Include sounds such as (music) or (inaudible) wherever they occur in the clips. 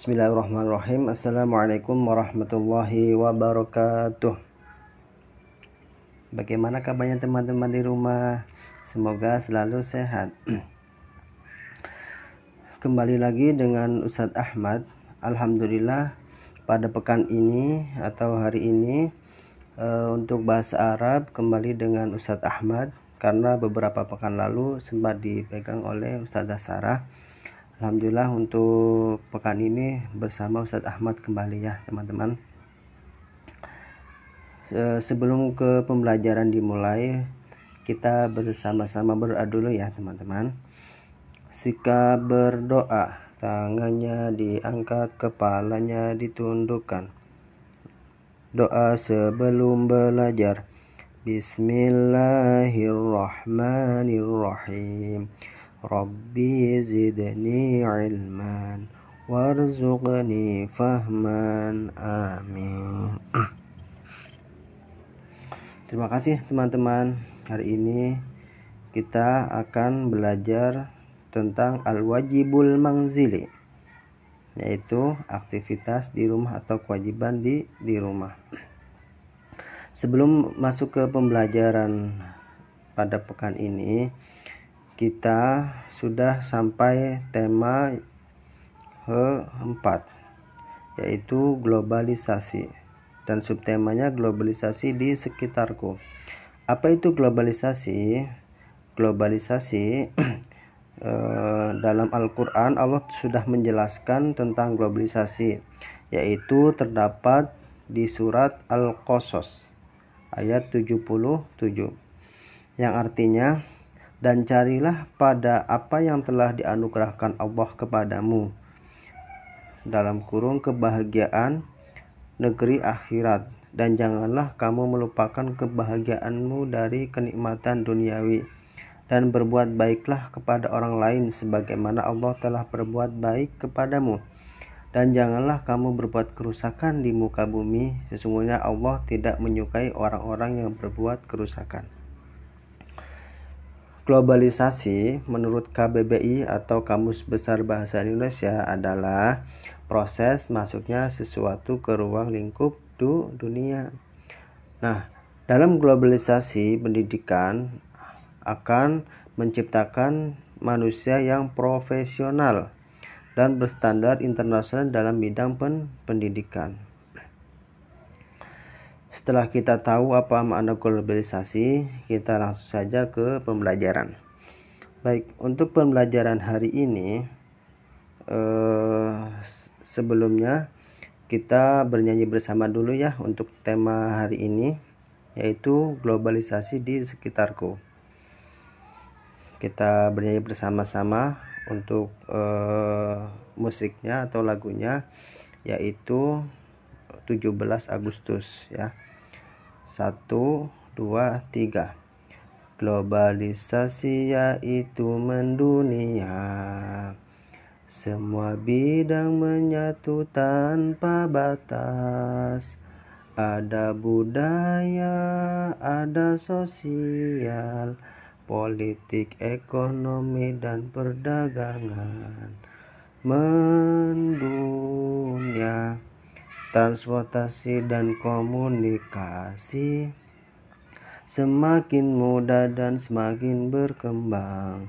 Bismillahirrahmanirrahim. Assalamualaikum warahmatullahi wabarakatuh. Bagaimana kabarnya teman-teman di rumah? Semoga selalu sehat. (clears throat) Kembali lagi dengan Ustadz Ahmad. Alhamdulillah pada pekan ini atau hari ini eh, untuk bahasa Arab kembali dengan Ustadz Ahmad karena beberapa pekan lalu sempat dipegang oleh Ustadz Sarah Alhamdulillah untuk pekan ini bersama Ustadz Ahmad kembali ya teman-teman eh, Sebelum ke pembelajaran dimulai Kita bersama-sama berdoa dulu ya teman-teman Sika berdoa Tangannya diangkat, kepalanya ditundukkan Doa sebelum belajar Bismillahirrahmanirrahim Rabbi zidni ilman warzuqni fahman amin (clears throat) terima kasih teman-teman hari ini kita akan belajar tentang al-wajibul mangzili yaitu aktivitas di rumah atau kewajiban di di rumah (clears throat) sebelum masuk ke pembelajaran pada pekan ini kita sudah sampai tema keempat yaitu globalisasi dan subtemanya globalisasi di sekitarku. Apa itu globalisasi? Globalisasi (clears throat) eh, dalam Al-Qur'an Allah sudah menjelaskan tentang globalisasi yaitu terdapat di surat Al-Qasas ayat 77 yang artinya dan carilah pada apa yang telah dianugerahkan Allah kepadamu dalam kurung kebahagiaan negeri akhirat dan janganlah kamu melupakan kebahagiaanmu dari kenikmatan duniawi dan berbuat baiklah kepada orang lain sebagaimana Allah telah berbuat baik kepadamu dan janganlah kamu berbuat kerusakan di muka bumi sesungguhnya Allah tidak menyukai orang-orang yang berbuat kerusakan Globalisasi menurut KBBI atau Kamus Besar Bahasa Indonesia adalah proses masuknya sesuatu ke ruang lingkup du dunia. Nah, dalam globalisasi pendidikan akan menciptakan manusia yang profesional dan berstandar internasional dalam bidang pen pendidikan. Setelah kita tahu apa makna globalisasi, kita langsung saja ke pembelajaran. Baik, untuk pembelajaran hari ini, eh, sebelumnya kita bernyanyi bersama dulu ya untuk tema hari ini, yaitu globalisasi di sekitarku. Kita bernyanyi bersama-sama untuk eh, musiknya atau lagunya, yaitu 17 Agustus ya. 1 2 3 Globalisasi yaitu mendunia Semua bidang menyatu tanpa batas Ada budaya, ada sosial Politik, ekonomi, dan perdagangan Mendunia transportasi dan komunikasi semakin mudah dan semakin berkembang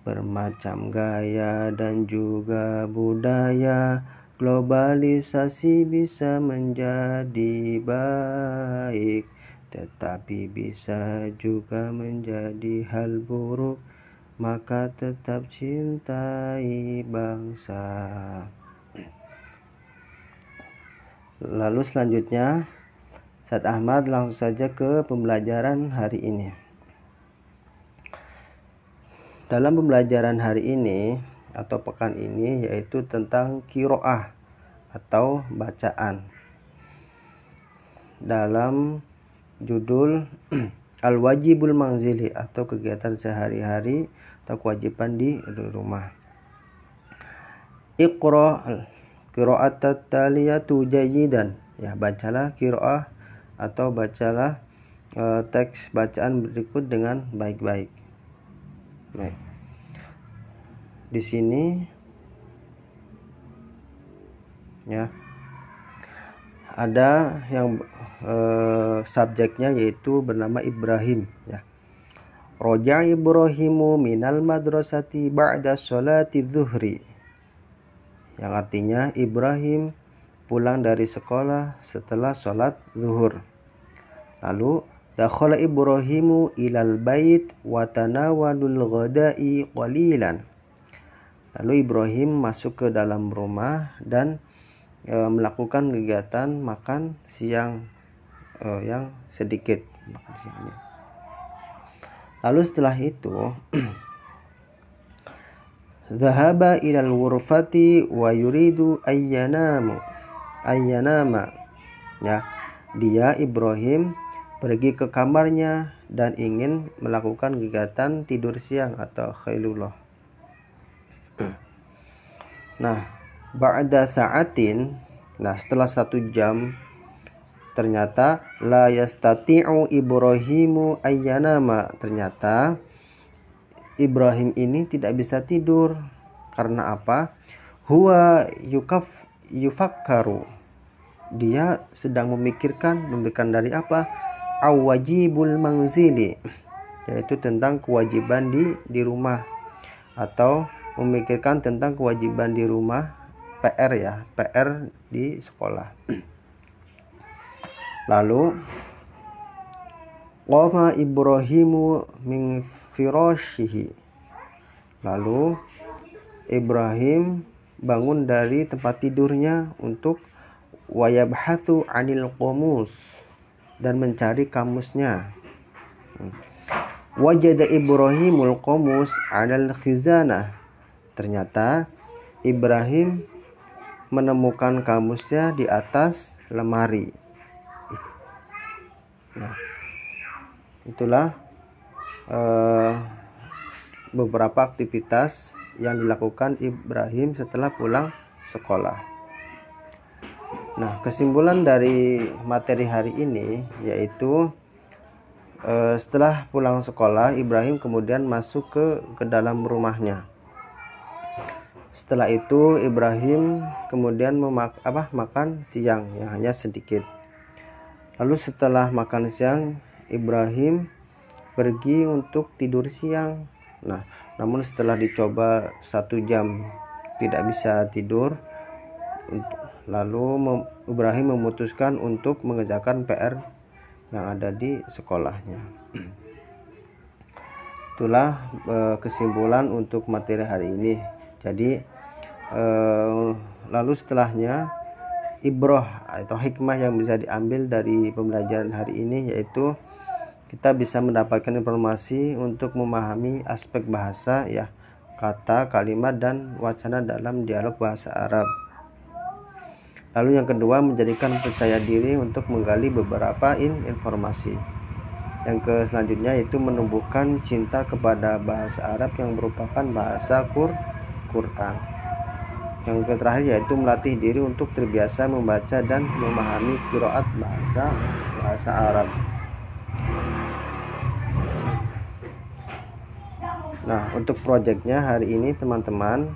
bermacam gaya dan juga budaya globalisasi bisa menjadi baik tetapi bisa juga menjadi hal buruk maka tetap cintai bangsa Lalu selanjutnya Ustadz Ahmad langsung saja ke pembelajaran hari ini. Dalam pembelajaran hari ini atau pekan ini yaitu tentang kiroah atau bacaan. Dalam judul (clears throat) Al-Wajibul Mangzili atau kegiatan sehari-hari atau kewajiban di rumah. Iqra Kiroat taliyatu jayidan. Ya, bacalah kiroah atau bacalah e, teks bacaan berikut dengan baik-baik. Baik. Di sini ya ada yang e, subjeknya yaitu bernama Ibrahim ya. Roja Ibrahimu minal madrasati ba'da sholati zuhri yang artinya Ibrahim pulang dari sekolah setelah sholat zuhur. Lalu Dakhala Ibrahimu ilal bait wa tanawadul ghada'i qalilan. Lalu Ibrahim masuk ke dalam rumah dan e, melakukan kegiatan makan siang e, yang sedikit Lalu setelah itu (clears throat) Zahaba ilal wurfati wa yuridu ayyanamu. Ayyanama. Ya, dia Ibrahim pergi ke kamarnya dan ingin melakukan kegiatan tidur siang atau khailullah. Nah, ba'da sa'atin, nah setelah satu jam ternyata la yastati'u Ibrahimu ayyanama. Ternyata Ibrahim ini tidak bisa tidur. Karena apa? Huwa yukaf yufakkaru. Dia sedang memikirkan, memikirkan dari apa? Awajibul mangzili. Yaitu tentang kewajiban di di rumah atau memikirkan tentang kewajiban di rumah PR ya, PR di sekolah. (clears throat) Lalu Qama Ibrahimu min firashihi. Lalu Ibrahim bangun dari tempat tidurnya untuk wayabhatu anil qamus dan mencari kamusnya. Wajada Ibrahimul qamus adalah khizanah. Ternyata Ibrahim menemukan kamusnya di atas lemari. Nah itulah eh, beberapa aktivitas yang dilakukan Ibrahim setelah pulang sekolah. Nah, kesimpulan dari materi hari ini yaitu eh, setelah pulang sekolah Ibrahim kemudian masuk ke ke dalam rumahnya. Setelah itu Ibrahim kemudian memak apa makan siang yang hanya sedikit. Lalu setelah makan siang Ibrahim pergi untuk tidur siang. Nah, namun setelah dicoba satu jam tidak bisa tidur, lalu Ibrahim memutuskan untuk mengerjakan PR yang ada di sekolahnya. (clears throat) Itulah e, kesimpulan untuk materi hari ini. Jadi e, lalu setelahnya ibroh atau hikmah yang bisa diambil dari pembelajaran hari ini yaitu kita bisa mendapatkan informasi untuk memahami aspek bahasa ya kata, kalimat dan wacana dalam dialog bahasa Arab. Lalu yang kedua menjadikan percaya diri untuk menggali beberapa in informasi. Yang ke selanjutnya yaitu menumbuhkan cinta kepada bahasa Arab yang merupakan bahasa Qur Quran. Yang terakhir yaitu melatih diri untuk terbiasa membaca dan memahami kiroat bahasa bahasa Arab. Nah untuk projectnya hari ini teman-teman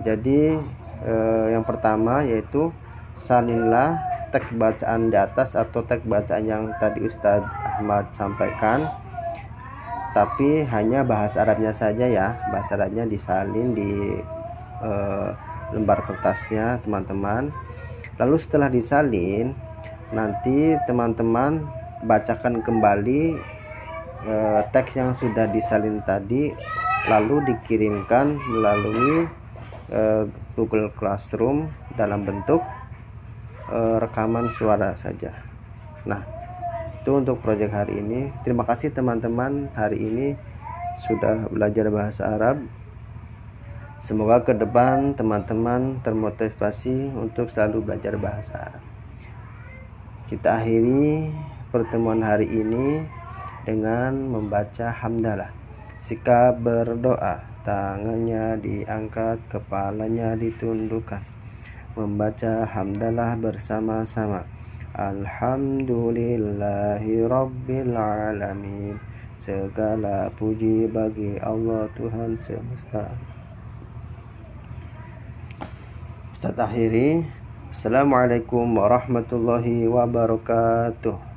jadi eh, yang pertama yaitu salinlah tag bacaan di atas atau tag bacaan yang tadi Ustadz Ahmad sampaikan tapi hanya bahasa Arabnya saja ya bahasa Arabnya disalin di eh, lembar kertasnya teman-teman lalu setelah disalin nanti teman-teman bacakan kembali eh, teks yang sudah disalin tadi lalu dikirimkan melalui eh, Google Classroom dalam bentuk eh, rekaman suara saja. Nah, itu untuk project hari ini. Terima kasih teman-teman hari ini sudah belajar bahasa Arab. Semoga ke depan teman-teman termotivasi untuk selalu belajar bahasa Kita akhiri pertemuan hari ini dengan membaca hamdalah. Sikap berdoa, tangannya diangkat, kepalanya ditundukkan. Membaca hamdalah bersama-sama. Alhamdulillahi Rabbil Alamin Segala puji bagi Allah Tuhan semesta Ustaz akhiri Assalamualaikum warahmatullahi wabarakatuh